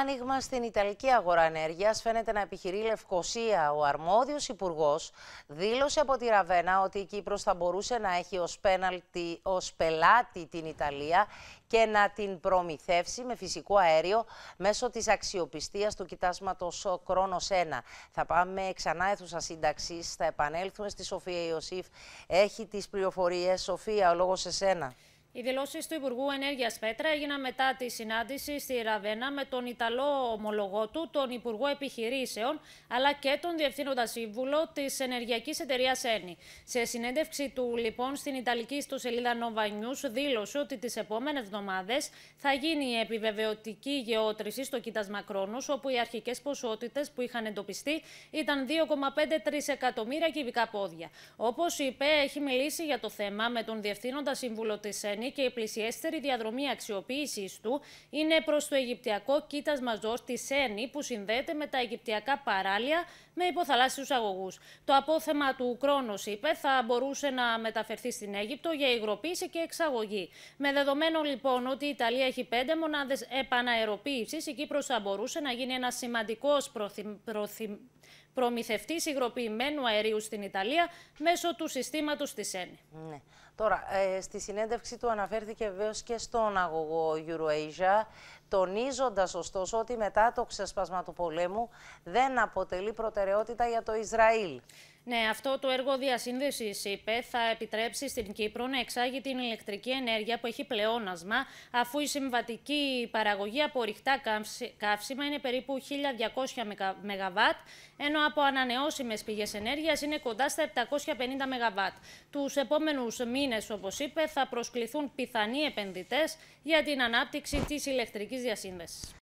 άνοιγμα στην Ιταλική αγορά ενέργειας φαίνεται να επιχειρεί Λευκοσία. Ο αρμόδιος υπουργός δήλωσε από τη Ραβένα ότι η Κύπρος θα μπορούσε να έχει ως ως πελάτη την Ιταλία και να την προμηθεύσει με φυσικό αέριο μέσω της αξιοπιστίας του κοιτάσματος Κρόνος 1. Θα πάμε ξανά αίθουσα σύνταξης. Θα επανέλθουμε στη Σοφία Ιωσήφ. Έχει τις πληροφορίες. Σοφία, ο λόγος σε σένα. Οι δηλώσεις του Υπουργού Ενέργειας Πέτρα έγιναν μετά τη συνάντηση στη Ραβένα με τον Ιταλό ομολογό του, τον Υπουργό Επιχειρήσεων, αλλά και τον Διευθύνοντα Σύμβουλο της Ενεργειακής Εταιρείας ΕΝΗ. Σε συνέντευξη του, λοιπόν, στην Ιταλική ιστοσελίδα Nova News, δήλωσε ότι τις επόμενες εβδομάδες θα γίνει η επιβεβαιωτική γεώτρηση στο κοίτασμα Κρόνους, όπου οι αρχικές ποσότητες που είχαν εντοπιστεί ήταν 2,5 εκατομμύρια κυβικά πόδια. Όπως είπε, έχει μιλήσει για το θέμα με τον Διευθύνοντα Σύμβουλο της ΕΝΗ και η πλησιέστερη διαδρομή αξιοποίησης του είναι προς το Αιγυπτιακό κοίτασμα ζώος της Σένη, που συνδέεται με τα Αιγυπτιακά παράλια με υποθαλάσσιους αγωγούς. Το απόθεμα του Κρόνος, είπε, θα μπορούσε να μεταφερθεί στην Αίγυπτο για υγροποίηση και εξαγωγή. Με δεδομένο λοιπόν ότι η Ιταλία έχει πέντε μονάδες επαναεροποίησης, η Κύπρος θα μπορούσε να γίνει ένας σημαντικός προθυ προμηθευτής υγροποιημένου αερίου στην Ιταλία μέσω του συστήματος της Ένε. Ναι. Τώρα, ε, στη συνέντευξη του αναφέρθηκε βεβαίως και στον αγωγό EuroAsia, τονίζοντας ωστόσο ότι μετά το ξεσπασμα του πολέμου δεν αποτελεί προτεραιότητα για το Ισραήλ. Ναι, αυτό το έργο διασύνδεσης, είπε, θα επιτρέψει στην Κύπρο να εξάγει την ηλεκτρική ενέργεια που έχει πλεόνασμα, αφού η συμβατική παραγωγή από ρηχτά καύσιμα είναι περίπου 1.200 ΜΒ, ενώ από ανανεώσιμες πηγές ενέργειας είναι κοντά στα 750 ΜΒ. Τους επόμενους μήνες, όπως είπε, θα προσκληθούν πιθανοί επενδυτές για την ανάπτυξη της ηλεκτρικής διασύνδεσης.